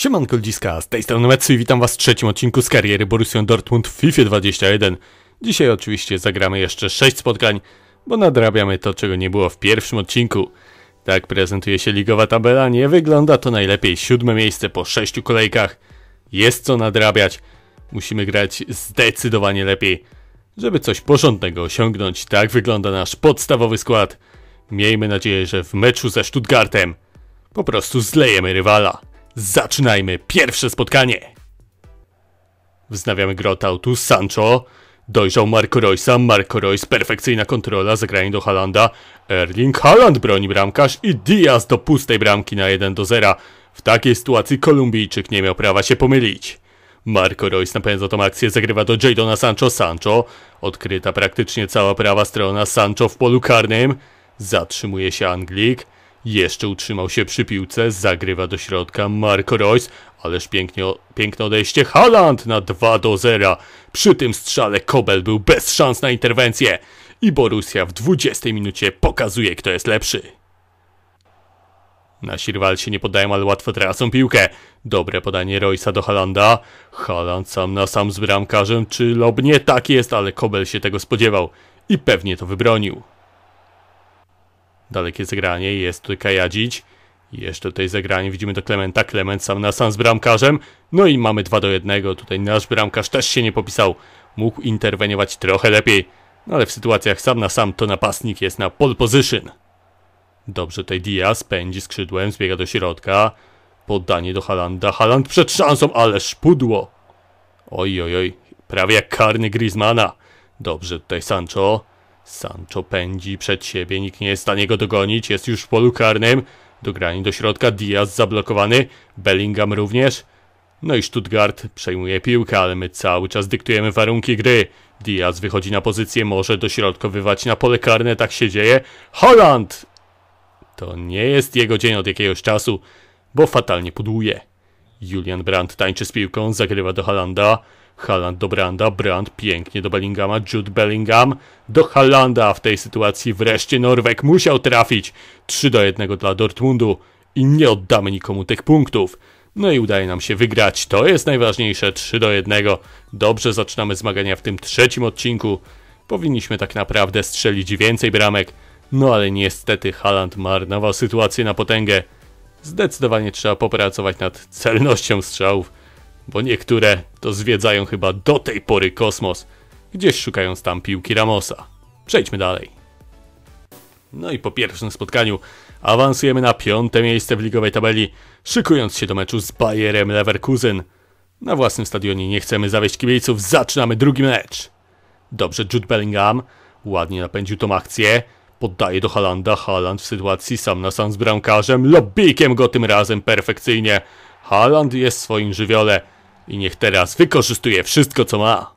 Siemanko Dziska, z tej strony Metsu i witam was w trzecim odcinku z kariery Borussia Dortmund w FIFA 21. Dzisiaj oczywiście zagramy jeszcze 6 spotkań, bo nadrabiamy to, czego nie było w pierwszym odcinku. Tak prezentuje się ligowa tabela, nie wygląda to najlepiej. Siódme miejsce po 6 kolejkach. Jest co nadrabiać. Musimy grać zdecydowanie lepiej, żeby coś porządnego osiągnąć. Tak wygląda nasz podstawowy skład. Miejmy nadzieję, że w meczu ze Stuttgartem po prostu zlejemy rywala. Zaczynajmy pierwsze spotkanie! Wznawiamy grot autu Sancho. Dojrzał Marco Roysa, Marco Royce, perfekcyjna kontrola, zagranie do Halanda. Erling Haaland broni bramkarz i Diaz do pustej bramki na 1 do 0. W takiej sytuacji Kolumbijczyk nie miał prawa się pomylić. Marco Royce napędza tą akcję, zagrywa do Jadona Sancho. Sancho, odkryta praktycznie cała prawa strona Sancho w polu karnym. Zatrzymuje się Anglik. Jeszcze utrzymał się przy piłce, zagrywa do środka Marco Royce, ależ pięknie, piękne odejście Haaland na 2 do 0. Przy tym strzale Kobel był bez szans na interwencję i Borussia w 20 minucie pokazuje kto jest lepszy. Nasi się nie poddają, ale łatwo tracą piłkę. Dobre podanie Roysa do Halanda. Haland sam na sam z bramkarzem, czy lob nie tak jest, ale Kobel się tego spodziewał i pewnie to wybronił. Dalekie zagranie, jest tutaj Kajadzić. Jeszcze tutaj zagranie, widzimy do Klementa, Klement sam na sam z bramkarzem. No i mamy 2 do 1, tutaj nasz bramkarz też się nie popisał. Mógł interweniować trochę lepiej, no ale w sytuacjach sam na sam to napastnik jest na pole position. Dobrze, tutaj Diaz pędzi skrzydłem, zbiega do środka. Podanie do Halanda, Haland przed szansą, ale szpudło. Oj, oj, oj, prawie jak karny Griezmana. Dobrze, tutaj Sancho. Sancho pędzi przed siebie, nikt nie jest w stanie go dogonić, jest już w polu karnym. Do grani do środka, Diaz zablokowany, Bellingham również. No i Stuttgart przejmuje piłkę, ale my cały czas dyktujemy warunki gry. Diaz wychodzi na pozycję, może dośrodkowywać na pole karne, tak się dzieje. Holland! To nie jest jego dzień od jakiegoś czasu, bo fatalnie pudłuje. Julian Brandt tańczy z piłką, zagrywa do Holanda. Haland do Branda, Brand pięknie do Bellingama, Jude Bellingham do Halanda. W tej sytuacji wreszcie Norwek musiał trafić 3 do 1 dla Dortmundu i nie oddamy nikomu tych punktów. No i udaje nam się wygrać. To jest najważniejsze 3 do 1. Dobrze zaczynamy zmagania w tym trzecim odcinku. Powinniśmy tak naprawdę strzelić więcej bramek. No ale niestety Haland marnował sytuację na potęgę. Zdecydowanie trzeba popracować nad celnością strzałów bo niektóre to zwiedzają chyba do tej pory kosmos, gdzieś szukając tam piłki Ramosa. Przejdźmy dalej. No i po pierwszym spotkaniu awansujemy na piąte miejsce w ligowej tabeli, szykując się do meczu z Bayerem Leverkusen. Na własnym stadionie nie chcemy zawieść kibiców, zaczynamy drugi mecz. Dobrze, Jude Bellingham ładnie napędził tą akcję, poddaje do Halanda, Haland w sytuacji sam na sam z bramkarzem, lobbikiem go tym razem perfekcyjnie. Haland jest w swoim żywiole, i niech teraz wykorzystuje wszystko, co ma.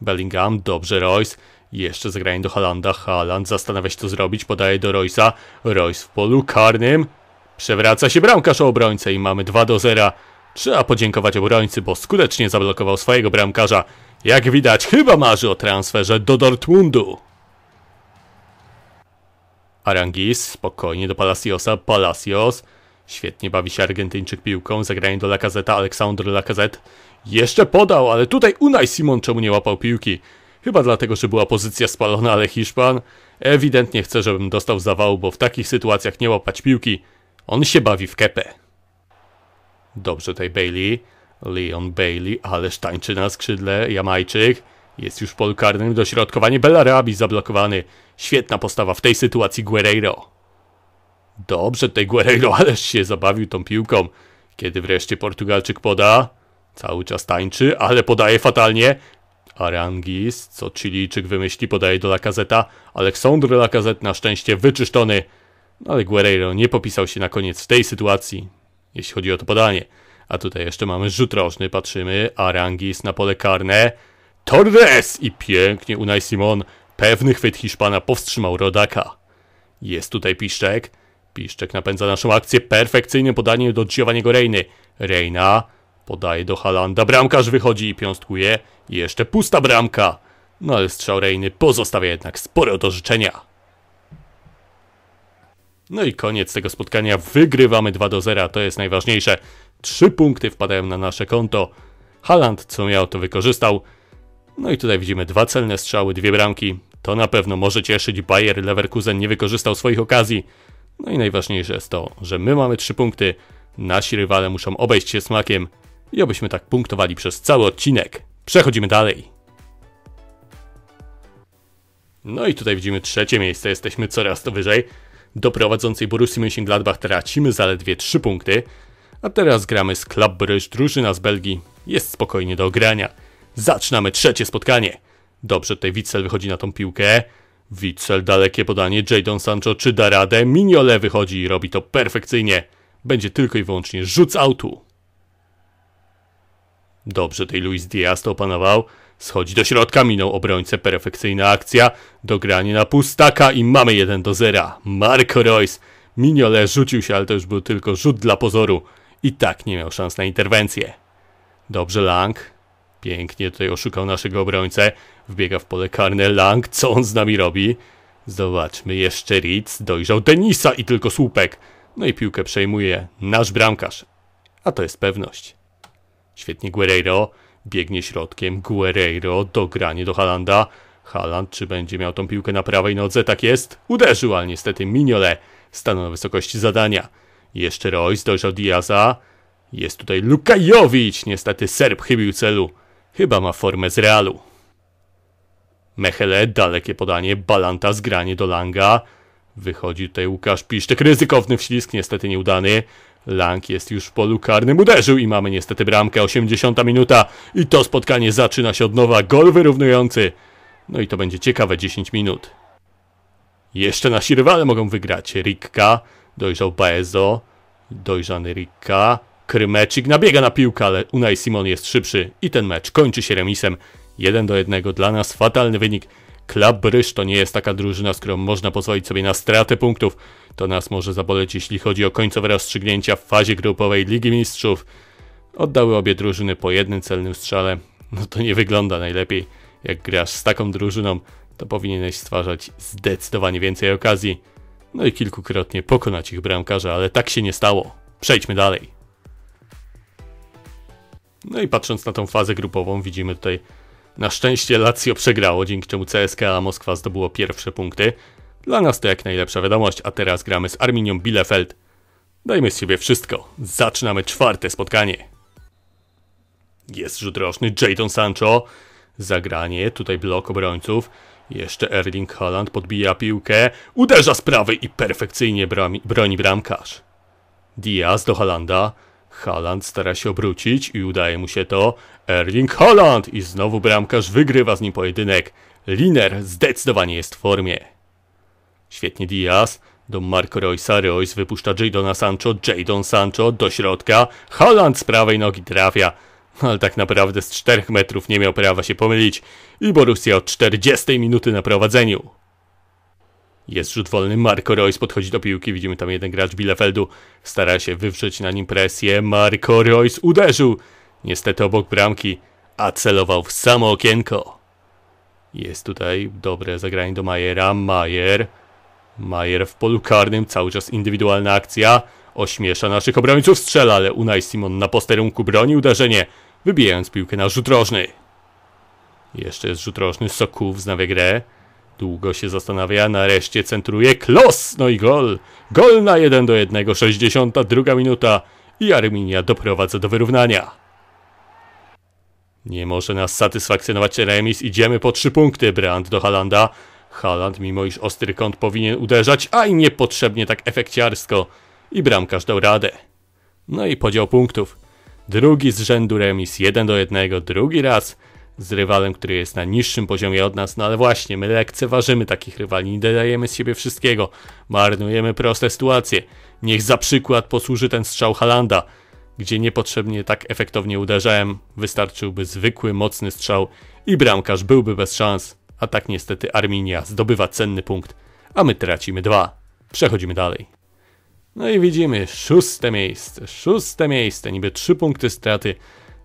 Bellingham, dobrze Royce. Jeszcze zagranie do Halanda. Haland zastanawia się co zrobić, podaje do Royce'a. Royce w polu karnym. Przewraca się bramkarz o obrońcę i mamy 2 do 0. Trzeba podziękować obrońcy, bo skutecznie zablokował swojego bramkarza. Jak widać, chyba marzy o transferze do Dortmundu. Arangis spokojnie do Palaciosa. Palacios Świetnie bawi się Argentyńczyk piłką, zagranie do Lacazeta, Aleksandr Lacazette. Jeszcze podał, ale tutaj Unai Simon czemu nie łapał piłki? Chyba dlatego, że była pozycja spalona, ale Hiszpan ewidentnie chce, żebym dostał zawału, bo w takich sytuacjach nie łapać piłki. On się bawi w kepę. Dobrze tej Bailey. Leon Bailey, ale tańczy na skrzydle, Jamajczyk. Jest już w polu karnym, dośrodkowanie Bellarabi zablokowany. Świetna postawa w tej sytuacji Guerreiro. Dobrze tej Guerreiro, ależ się zabawił tą piłką. Kiedy wreszcie Portugalczyk poda, cały czas tańczy, ale podaje fatalnie. Arangis, co Chilijczyk wymyśli, podaje do Lacazeta. Aleksandr lakazet na szczęście wyczyszczony. No ale Guerreiro nie popisał się na koniec w tej sytuacji, jeśli chodzi o to podanie. A tutaj jeszcze mamy rzut rożny, patrzymy. Arangis na pole karne. Torres! I pięknie Unai Simon. Pewny chwyt Hiszpana powstrzymał rodaka. Jest tutaj piszczek. Piszczek napędza naszą akcję perfekcyjnym podaniem do Giovanniego Reiny. Reina podaje do Halanda, bramkarz wychodzi i piąstkuje. Jeszcze pusta bramka. No ale strzał Reiny pozostawia jednak sporo do życzenia. No i koniec tego spotkania. Wygrywamy 2 do 0, to jest najważniejsze. Trzy punkty wpadają na nasze konto. Haland co miał to wykorzystał. No i tutaj widzimy dwa celne strzały, dwie bramki. To na pewno może cieszyć. Bayer Leverkusen nie wykorzystał swoich okazji. No i najważniejsze jest to, że my mamy 3 punkty, nasi rywale muszą obejść się smakiem i obyśmy tak punktowali przez cały odcinek. Przechodzimy dalej. No i tutaj widzimy trzecie miejsce, jesteśmy coraz to wyżej. Do prowadzącej Borussii Mönchengladbach tracimy zaledwie 3 punkty, a teraz gramy z Club Bruges, drużyna z Belgii. Jest spokojnie do ogrania. Zaczynamy trzecie spotkanie. Dobrze, tutaj Witzel wychodzi na tą piłkę. Witzel, dalekie podanie, Jadon Sancho, czy da radę? Miniole wychodzi i robi to perfekcyjnie. Będzie tylko i wyłącznie rzuc autu. Dobrze tej Luis Diaz to opanował. Schodzi do środka, minął obrońcę, perfekcyjna akcja, dogranie na pustaka i mamy 1 do 0. Marco Royce. Miniole rzucił się, ale to już był tylko rzut dla pozoru. I tak nie miał szans na interwencję. Dobrze Lang, Pięknie tutaj oszukał naszego obrońcę. Wbiega w pole karne Lang. Co on z nami robi? Zobaczmy, jeszcze Ritz dojrzał Denisa i tylko słupek. No i piłkę przejmuje nasz bramkarz. A to jest pewność. Świetnie Guerreiro. Biegnie środkiem. Guerreiro. Dogranie do Halanda. Haland, czy będzie miał tą piłkę na prawej nodze? Tak jest. Uderzył, ale niestety Miniole stanął na wysokości zadania. Jeszcze Royce dojrzał Diaza. Jest tutaj Lukajowicz. Niestety Serb chybił celu. Chyba ma formę z Realu. Mechele, dalekie podanie, Balanta, zgranie do Langa. Wychodzi tutaj Łukasz Piszczek, ryzykowny wślizg, niestety nieudany. Lang jest już w polu karnym, uderzył i mamy niestety bramkę, 80 minuta. I to spotkanie zaczyna się od nowa, gol wyrównujący. No i to będzie ciekawe 10 minut. Jeszcze nasi rywale mogą wygrać. Rikka, dojrzał Baezo, dojrzany Rikka, Krymeczik nabiega na piłkę, ale Unai Simon jest szybszy i ten mecz kończy się remisem 1 do 1. Dla nas fatalny wynik. Klub Bryż to nie jest taka drużyna, z którą można pozwolić sobie na stratę punktów. To nas może zaboleć, jeśli chodzi o końcowe rozstrzygnięcia w fazie grupowej Ligi Mistrzów. Oddały obie drużyny po jednym celnym strzale. No to nie wygląda najlepiej. Jak grasz z taką drużyną, to powinieneś stwarzać zdecydowanie więcej okazji. No i kilkukrotnie pokonać ich bramkarza, ale tak się nie stało. Przejdźmy dalej. No i patrząc na tą fazę grupową, widzimy tutaj na szczęście Lazio przegrało, dzięki czemu CSKA Moskwa zdobyło pierwsze punkty. Dla nas to jak najlepsza wiadomość, a teraz gramy z Arminią Bielefeld. Dajmy z siebie wszystko. Zaczynamy czwarte spotkanie. Jest rzut roczny Jadon Sancho. Zagranie, tutaj blok obrońców. Jeszcze Erling Haaland podbija piłkę, uderza z prawej i perfekcyjnie broni bramkarz. Diaz do Halanda. Haaland stara się obrócić i udaje mu się to. Erling Haaland! I znowu bramkarz wygrywa z nim pojedynek. Liner zdecydowanie jest w formie. Świetnie Diaz. Do Marco Roysa. Royce wypuszcza Jadona Sancho. Jadon Sancho do środka. Haaland z prawej nogi trafia. Ale tak naprawdę z 4 metrów nie miał prawa się pomylić. I Borussia od 40 minuty na prowadzeniu. Jest rzut wolny, Marco Royce podchodzi do piłki, widzimy tam jeden gracz Bielefeldu, stara się wywrzeć na nim presję, Marco Royce uderzył, niestety obok bramki, a celował w samo okienko. Jest tutaj dobre zagranie do Majera, Majer, Majer w polu karnym, cały czas indywidualna akcja, ośmiesza naszych obrońców, strzela, ale Unai Simon na posterunku broni uderzenie, wybijając piłkę na rzut rożny. Jeszcze jest rzut rożny, Soku wznawia grę, Długo się zastanawia, nareszcie centruje klos, no i gol. Gol na 1 do 1, 62 minuta i Arminia doprowadza do wyrównania. Nie może nas satysfakcjonować remis, idziemy po trzy punkty, Brand do Halanda. Haland, mimo iż ostry kąt powinien uderzać, a i niepotrzebnie tak efekciarsko. I bramkarz dał radę. No i podział punktów. Drugi z rzędu remis 1 do 1, drugi raz z rywalem, który jest na niższym poziomie od nas, no ale właśnie, my lekceważymy takich rywali, nie dajemy z siebie wszystkiego, marnujemy proste sytuacje. Niech za przykład posłuży ten strzał Halanda, gdzie niepotrzebnie tak efektownie uderzałem, wystarczyłby zwykły, mocny strzał i bramkarz byłby bez szans, a tak niestety Arminia zdobywa cenny punkt, a my tracimy dwa. Przechodzimy dalej. No i widzimy szóste miejsce, szóste miejsce, niby trzy punkty straty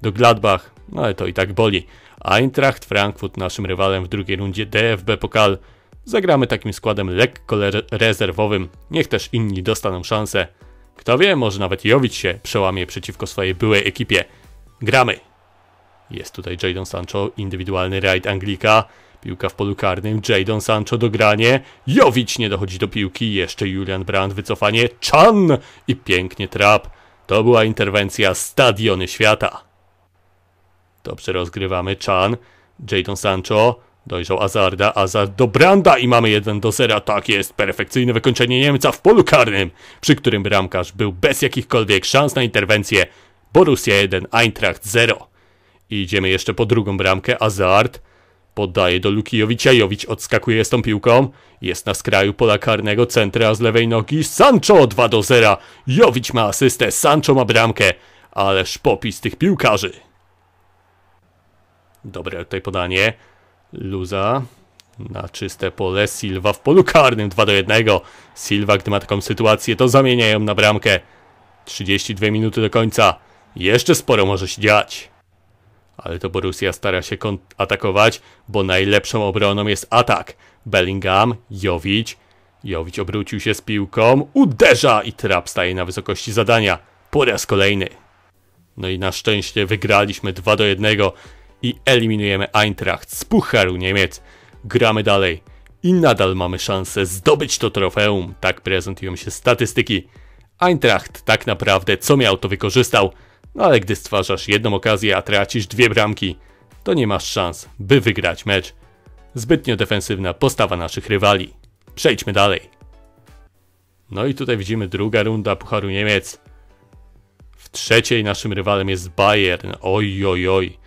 do Gladbach, no ale to i tak boli. Eintracht Frankfurt naszym rywalem w drugiej rundzie DFB Pokal. Zagramy takim składem lekko le rezerwowym, niech też inni dostaną szansę. Kto wie, może nawet Jowić się przełamie przeciwko swojej byłej ekipie. Gramy! Jest tutaj Jadon Sancho, indywidualny rajd Anglika. Piłka w polu karnym, Jadon Sancho dogranie, Jowić nie dochodzi do piłki, jeszcze Julian Brandt wycofanie, Chan i pięknie trap. To była interwencja Stadiony Świata. Dobrze rozgrywamy. Chan, Jadon Sancho, dojrzał Azarda, Azard do Branda i mamy 1 do 0. Tak jest, perfekcyjne wykończenie Niemca w polu karnym, przy którym bramkarz był bez jakichkolwiek szans na interwencję. Borussia 1, Eintracht 0. idziemy jeszcze po drugą bramkę, Azard podaje do Luki Jowicza, Jowicz odskakuje z tą piłką, jest na skraju pola karnego, centra z lewej nogi, Sancho 2 do 0, Jowicz ma asystę, Sancho ma bramkę, ależ popis tych piłkarzy. Dobre tutaj podanie. Luza na czyste pole. Silva w polu karnym 2 do 1. Silva, gdy ma taką sytuację, to zamieniają na bramkę. 32 minuty do końca. Jeszcze sporo może się dziać. Ale to Borussia stara się atakować, bo najlepszą obroną jest atak. Bellingham, Jowić. Jowić obrócił się z piłką, uderza i trap staje na wysokości zadania. Po raz kolejny. No i na szczęście wygraliśmy 2 do 1 i eliminujemy Eintracht z Pucharu Niemiec. Gramy dalej i nadal mamy szansę zdobyć to trofeum, tak prezentują się statystyki. Eintracht tak naprawdę co miał to wykorzystał, no ale gdy stwarzasz jedną okazję, a tracisz dwie bramki, to nie masz szans, by wygrać mecz. Zbytnio defensywna postawa naszych rywali. Przejdźmy dalej. No i tutaj widzimy druga runda Pucharu Niemiec. W trzeciej naszym rywalem jest Bayern. Oj, oj, oj.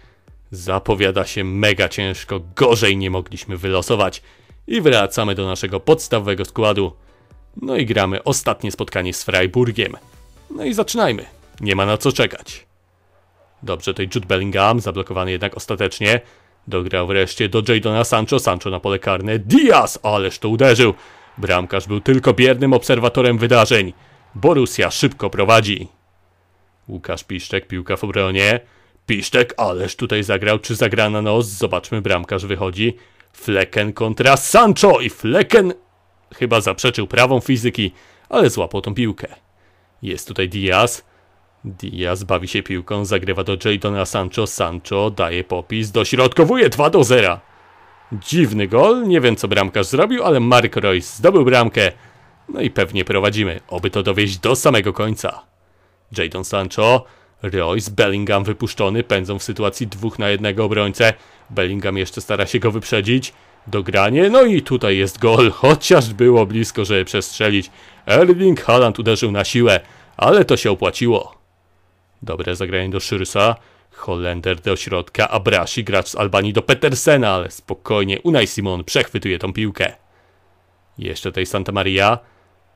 Zapowiada się mega ciężko, gorzej nie mogliśmy wylosować. I wracamy do naszego podstawowego składu. No i gramy ostatnie spotkanie z Freiburgiem. No i zaczynajmy. Nie ma na co czekać. Dobrze, to Jude Bellingham, zablokowany jednak ostatecznie. Dograł wreszcie do Jadona Sancho, Sancho na pole karne. Diaz! Ależ to uderzył! Bramkarz był tylko biernym obserwatorem wydarzeń. Borussia szybko prowadzi. Łukasz Piszczek, piłka w obronie. Pisztek, ależ tutaj zagrał, czy zagra na nos? Zobaczmy, bramkarz wychodzi. Flecken kontra Sancho i Flecken chyba zaprzeczył prawą fizyki, ale złapał tą piłkę. Jest tutaj Diaz. Diaz bawi się piłką, zagrywa do Jadona Sancho. Sancho daje popis, dośrodkowuje 2 do 0. Dziwny gol, nie wiem co bramkarz zrobił, ale Mark Royce zdobył bramkę. No i pewnie prowadzimy, oby to dowieść do samego końca. Jadon Sancho Royce, Bellingham wypuszczony, pędzą w sytuacji dwóch na jednego obrońcę. Bellingham jeszcze stara się go wyprzedzić. Dogranie, no i tutaj jest gol, chociaż było blisko, żeby przestrzelić. Erling Haaland uderzył na siłę, ale to się opłaciło. Dobre zagranie do Szyrsa. Holender do środka, Abrasi, gracz z Albanii do Petersena, ale spokojnie Unai Simon przechwytuje tą piłkę. Jeszcze tej Santa Maria.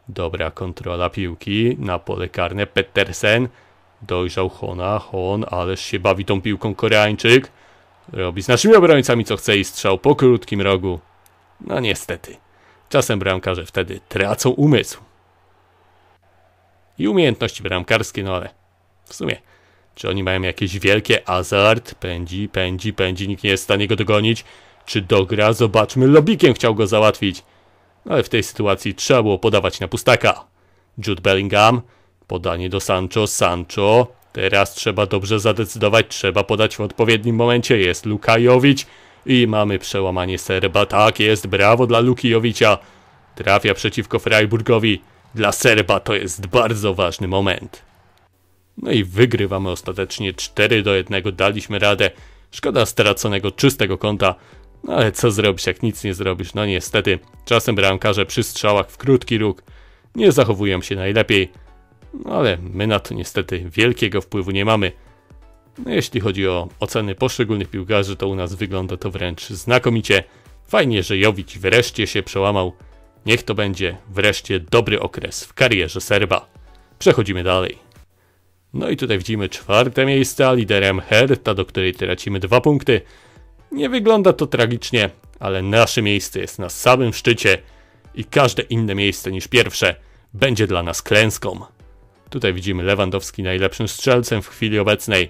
Dobra kontrola piłki na pole karne. Petersen Dojrzał Hona, Hon, ależ się bawi tą piłką Koreańczyk. Robi z naszymi obrońcami co chce i strzał po krótkim rogu. No niestety. Czasem bramkarze wtedy tracą umysł. I umiejętności bramkarskie, no ale w sumie, czy oni mają jakieś wielkie azart? Pędzi, pędzi, pędzi, nikt nie jest w stanie go dogonić. Czy dogra? Zobaczmy, lobikiem chciał go załatwić. No ale w tej sytuacji trzeba było podawać na pustaka. Jude Bellingham Podanie do Sancho, Sancho. Teraz trzeba dobrze zadecydować, trzeba podać w odpowiednim momencie. Jest Lukajowicz i mamy przełamanie Serba. Tak jest, brawo dla Lukijowicza. Trafia przeciwko Freiburgowi. Dla Serba to jest bardzo ważny moment. No i wygrywamy ostatecznie 4 do 1. Daliśmy radę. Szkoda straconego czystego kąta. No ale co zrobisz, jak nic nie zrobisz? No niestety, czasem bramkarze przy strzałach w krótki róg nie zachowują się najlepiej no ale my na to niestety wielkiego wpływu nie mamy. No jeśli chodzi o oceny poszczególnych piłkarzy, to u nas wygląda to wręcz znakomicie. Fajnie, że Jowić wreszcie się przełamał. Niech to będzie wreszcie dobry okres w karierze Serba. Przechodzimy dalej. No i tutaj widzimy czwarte miejsce, a liderem Herta, do której tracimy dwa punkty. Nie wygląda to tragicznie, ale nasze miejsce jest na samym szczycie i każde inne miejsce niż pierwsze będzie dla nas klęską. Tutaj widzimy Lewandowski najlepszym strzelcem w chwili obecnej.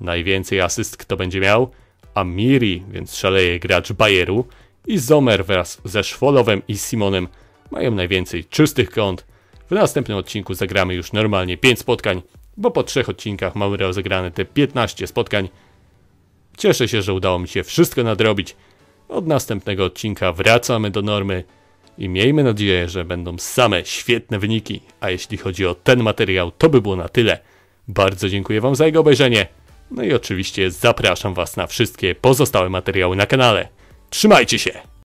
Najwięcej asyst kto będzie miał? Amiri, więc szaleje gracz Bayeru i Zomer wraz ze Szwolowem i Simonem mają najwięcej czystych kąt. W następnym odcinku zagramy już normalnie 5 spotkań, bo po trzech odcinkach mamy rozegrane te 15 spotkań. Cieszę się, że udało mi się wszystko nadrobić. Od następnego odcinka wracamy do normy. I miejmy nadzieję, że będą same świetne wyniki. A jeśli chodzi o ten materiał, to by było na tyle. Bardzo dziękuję Wam za jego obejrzenie. No i oczywiście zapraszam Was na wszystkie pozostałe materiały na kanale. Trzymajcie się!